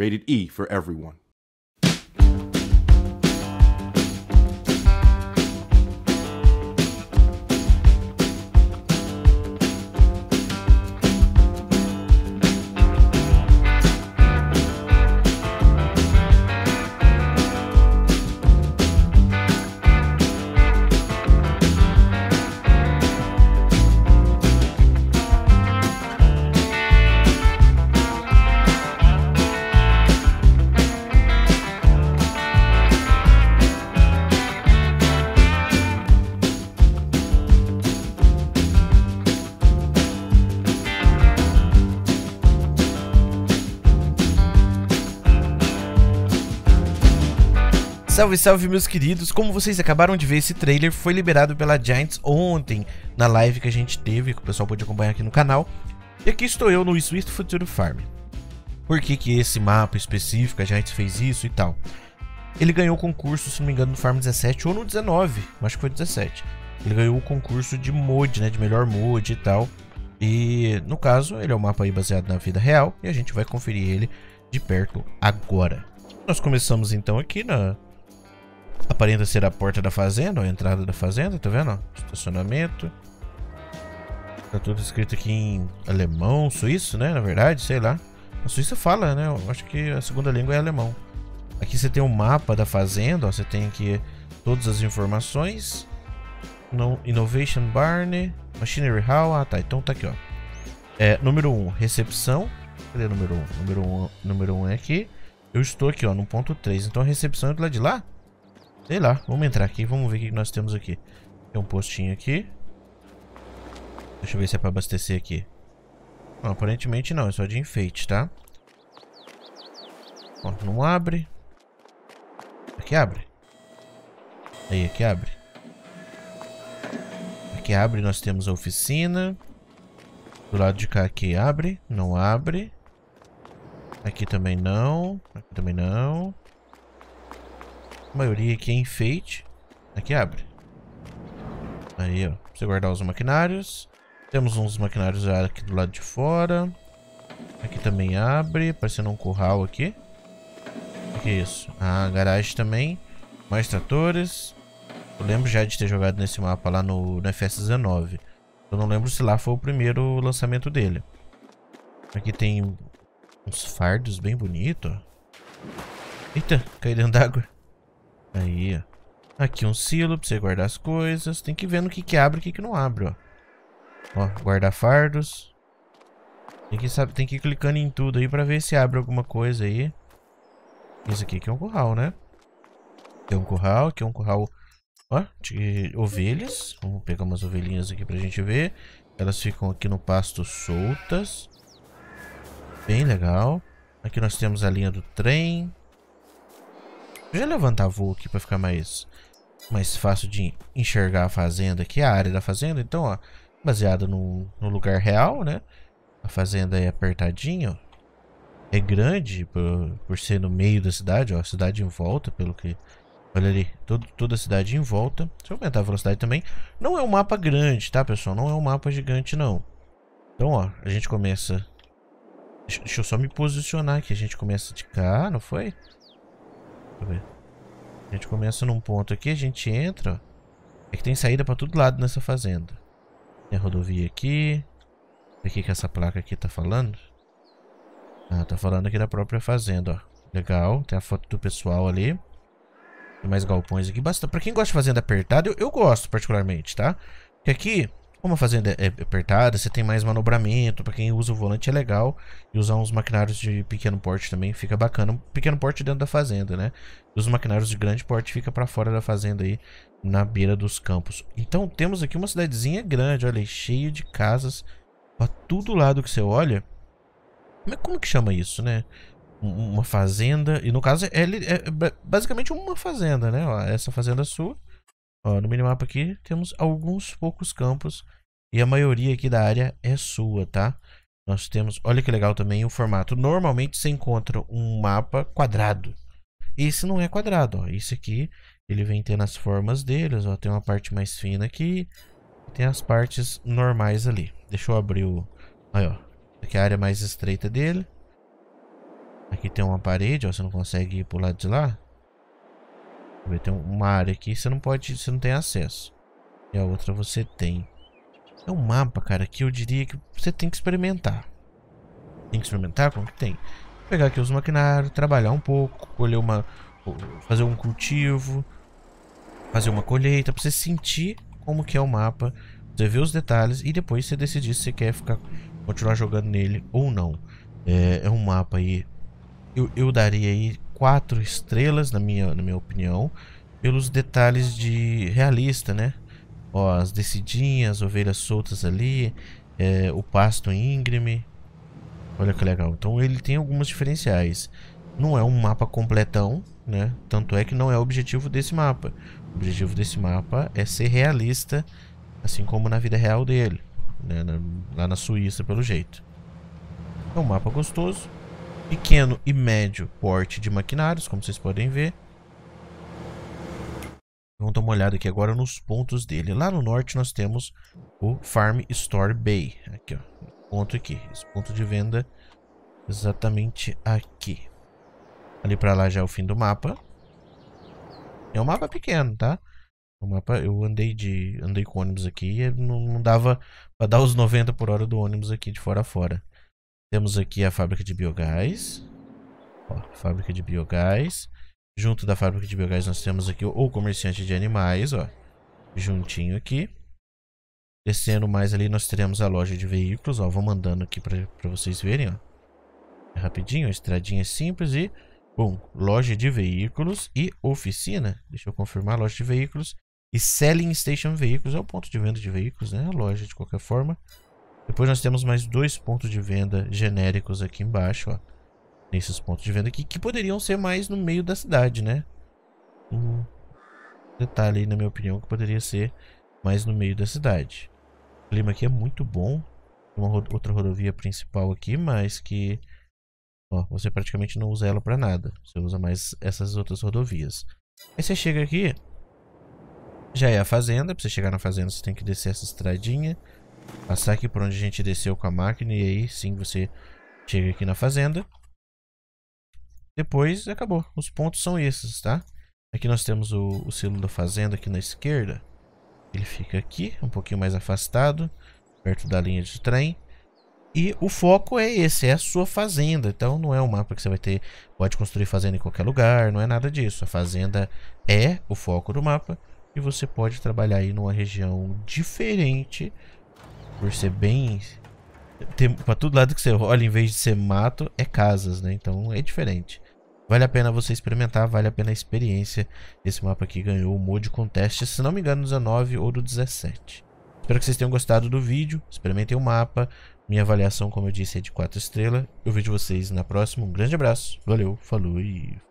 Rated E for everyone. Salve, salve, meus queridos! Como vocês acabaram de ver, esse trailer foi liberado pela Giants ontem, na live que a gente teve, que o pessoal pode acompanhar aqui no canal. E aqui estou eu no Swift Future Farm. Por que, que esse mapa específico, a Giants fez isso e tal? Ele ganhou o concurso, se não me engano, no Farm 17 ou no 19, acho que foi 17. Ele ganhou o concurso de mod, né, de melhor mod e tal. E, no caso, ele é um mapa aí baseado na vida real e a gente vai conferir ele de perto agora. Nós começamos então aqui na, Aparenta ser a porta da fazenda, a entrada da fazenda, tá vendo? Estacionamento. Tá tudo escrito aqui em alemão, suíço, né? Na verdade, sei lá. A Suíça fala, né? Eu acho que a segunda língua é alemão. Aqui você tem o um mapa da fazenda, ó, você tem aqui todas as informações. No Innovation Barn, Machinery Hall, ah tá, então tá aqui ó. É, número 1, um, recepção. Cadê o número 1? Um? Número 1 um, número um é aqui. Eu estou aqui ó, no ponto 3, então a recepção é do lado de lá? Sei lá, vamos entrar aqui, vamos ver o que nós temos aqui. Tem um postinho aqui. Deixa eu ver se é pra abastecer aqui. Não, aparentemente não, é só de enfeite, tá? Ó, não abre. Aqui abre. Aí, aqui abre. Aqui abre, nós temos a oficina. Do lado de cá aqui abre, não abre. Aqui também não, aqui também não. A maioria aqui é enfeite. Aqui abre. Aí, ó. você guardar os maquinários. Temos uns maquinários aqui do lado de fora. Aqui também abre, parecendo um curral aqui. O que é isso? Ah, garagem também. Mais tratores. Eu lembro já de ter jogado nesse mapa lá no, no FS19. Eu não lembro se lá foi o primeiro lançamento dele. Aqui tem uns fardos bem bonitos. Eita, caí dentro d'água. Aí, Aqui um silo pra você guardar as coisas. Tem que ver no que que abre e o que que não abre, ó. Ó, guardar fardos. Tem que, sabe, tem que ir clicando em tudo aí pra ver se abre alguma coisa aí. Isso aqui que é um curral, né? Tem um curral, aqui é um curral, ó, de ovelhas. Vamos pegar umas ovelhinhas aqui pra gente ver. Elas ficam aqui no pasto soltas. Bem legal. Aqui nós temos a linha do trem. Deixa eu levantar voo aqui para ficar mais, mais fácil de enxergar a fazenda aqui, a área da fazenda. Então, ó, baseada no, no lugar real, né? A fazenda é apertadinha, ó. É grande por, por ser no meio da cidade, ó. A cidade em volta, pelo que... Olha ali, todo, toda a cidade em volta. Deixa eu aumentar a velocidade também. Não é um mapa grande, tá, pessoal? Não é um mapa gigante, não. Então, ó, a gente começa... Deixa, deixa eu só me posicionar aqui. A gente começa de cá, não foi? Não foi? A gente começa num ponto aqui, a gente entra. É que tem saída para todo lado nessa fazenda. Tem a rodovia aqui. O que, que essa placa aqui tá falando? Ah, tá falando aqui da própria fazenda, ó. Legal, tem a foto do pessoal ali. Tem mais galpões aqui. bastante. Pra quem gosta de fazenda apertada, eu, eu gosto particularmente, tá? Porque aqui como a fazenda é, é apertada, você tem mais manobramento. Para quem usa o volante é legal. E usar uns maquinários de pequeno porte também fica bacana. Um pequeno porte dentro da fazenda, né? E os maquinários de grande porte fica para fora da fazenda aí, na beira dos campos. Então temos aqui uma cidadezinha grande, olha aí, cheio de casas. Pra todo lado que você olha. Mas é, como que chama isso, né? Uma fazenda. E no caso é, é, é basicamente uma fazenda, né? Essa fazenda sua Ó, no minimapa aqui temos alguns poucos campos e a maioria aqui da área é sua, tá? Nós temos, olha que legal também o formato. Normalmente você encontra um mapa quadrado. Esse não é quadrado, ó. Esse aqui, ele vem tendo as formas deles, ó. Tem uma parte mais fina aqui, tem as partes normais ali. Deixa eu abrir o... Aí, ó. Aqui é a área mais estreita dele. Aqui tem uma parede, ó. Você não consegue ir pro lado de lá. Tem uma área aqui que você não pode, você não tem acesso. E a outra você tem. É um mapa, cara, que eu diria que você tem que experimentar. Tem que experimentar como que tem. pegar aqui os maquinários, trabalhar um pouco, colher uma, fazer um cultivo, fazer uma colheita, pra você sentir como que é o mapa, você ver os detalhes e depois você decidir se você quer ficar, continuar jogando nele ou não. É, é um mapa aí, eu, eu daria aí quatro estrelas, na minha, na minha opinião, pelos detalhes de realista, né? Ó, as descidinhas, as ovelhas soltas ali, é, o pasto íngreme. Olha que legal. Então ele tem algumas diferenciais. Não é um mapa completão, né? Tanto é que não é o objetivo desse mapa. O objetivo desse mapa é ser realista, assim como na vida real dele, né? lá na Suíça, pelo jeito. É um mapa gostoso, pequeno e médio porte de maquinários, como vocês podem ver. Vamos dar uma olhada aqui agora nos pontos dele. Lá no norte nós temos o Farm Store Bay. Aqui, ó. Ponto aqui. Esse ponto de venda exatamente aqui. Ali pra lá já é o fim do mapa. É um mapa pequeno, tá? O mapa, eu andei de andei com ônibus aqui e não, não dava pra dar os 90 por hora do ônibus aqui de fora a fora. Temos aqui a fábrica de biogás. Ó, fábrica de biogás. Junto da fábrica de biogás nós temos aqui o, comerciante de animais, ó. Juntinho aqui. Descendo mais ali nós teremos a loja de veículos, ó. Vou mandando aqui para vocês verem, ó. É rapidinho, a estradinha simples e... Bom, loja de veículos e oficina. Deixa eu confirmar, loja de veículos. E Selling Station Veículos é o ponto de venda de veículos, né? A loja, de qualquer forma. Depois nós temos mais dois pontos de venda genéricos aqui embaixo, ó. Nesses pontos de venda aqui, que poderiam ser mais no meio da cidade, né? Um detalhe aí, na minha opinião, que poderia ser mais no meio da cidade. O clima aqui é muito bom. Tem uma outra rodovia principal aqui, mas que... Ó, você praticamente não usa ela para nada. Você usa mais essas outras rodovias. Aí você chega aqui, já é a fazenda. Pra você chegar na fazenda, você tem que descer essa estradinha. Passar aqui por onde a gente desceu com a máquina e aí sim você chega aqui na fazenda. Depois acabou. Os pontos são esses, tá? Aqui nós temos o, o selo da fazenda aqui na esquerda. Ele fica aqui, um pouquinho mais afastado, perto da linha de trem. E o foco é esse, é a sua fazenda. Então não é um mapa que você vai ter, pode construir fazenda em qualquer lugar, não é nada disso. A fazenda é o foco do mapa e você pode trabalhar aí numa região diferente por ser bem. Tem, pra todo lado que você olha, em vez de ser mato, é casas, né? Então é diferente. Vale a pena você experimentar, vale a pena a experiência. Esse mapa aqui ganhou o Mode Contest, se não me engano, 19 ou do 17. Espero que vocês tenham gostado do vídeo. Experimentem o mapa. Minha avaliação, como eu disse, é de 4 estrelas. Eu vejo vocês na próxima. Um grande abraço. Valeu, falou e